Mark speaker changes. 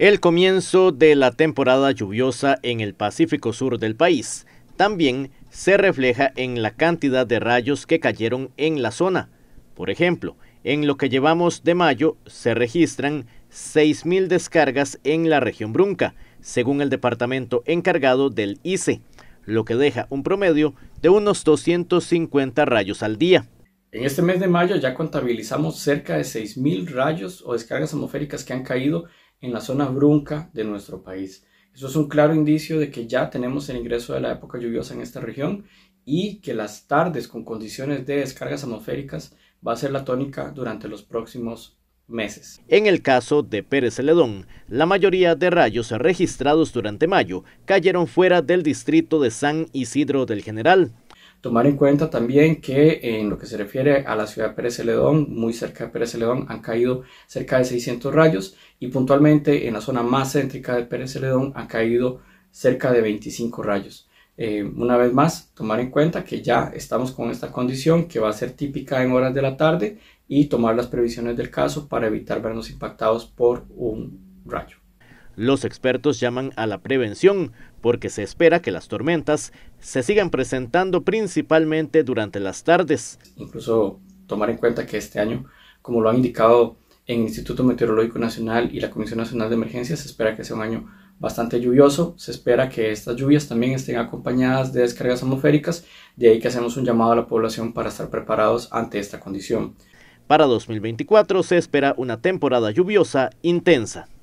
Speaker 1: El comienzo de la temporada lluviosa en el Pacífico Sur del país también se refleja en la cantidad de rayos que cayeron en la zona. Por ejemplo, en lo que llevamos de mayo se registran 6.000 descargas en la región Brunca, según el departamento encargado del ICE, lo que deja un promedio de unos 250 rayos al día. En este mes de
Speaker 2: mayo ya contabilizamos cerca de 6.000 rayos o descargas atmosféricas que han caído en la zona brunca de nuestro país. Eso es un claro indicio de que ya tenemos el ingreso de la época lluviosa en esta región y que las tardes con condiciones de descargas atmosféricas va a ser la tónica durante los próximos
Speaker 1: meses. En el caso de Pérez Celedón, la mayoría de rayos registrados durante mayo cayeron fuera del distrito de San Isidro del General, Tomar en cuenta también que en lo que se refiere a la ciudad de
Speaker 2: Pérez Celedón, muy cerca de Pérez Celedón han caído cerca de 600 rayos y puntualmente en la zona más céntrica de Pérez Celedón han caído cerca de 25 rayos. Eh, una vez más, tomar en cuenta que ya estamos con esta condición que va a ser típica en horas de la
Speaker 1: tarde y tomar las previsiones del caso para evitar vernos impactados por
Speaker 2: un
Speaker 1: rayo. Los expertos llaman a la prevención porque se espera que las tormentas se sigan presentando principalmente durante las tardes. Incluso tomar en cuenta que este año, como lo han indicado en el Instituto Meteorológico Nacional y la Comisión Nacional de
Speaker 2: Emergencias, se espera que sea un año bastante lluvioso. Se espera que estas lluvias también estén acompañadas
Speaker 1: de descargas atmosféricas, de ahí que hacemos un llamado a la población para estar preparados ante esta condición. Para 2024 se espera una temporada lluviosa intensa.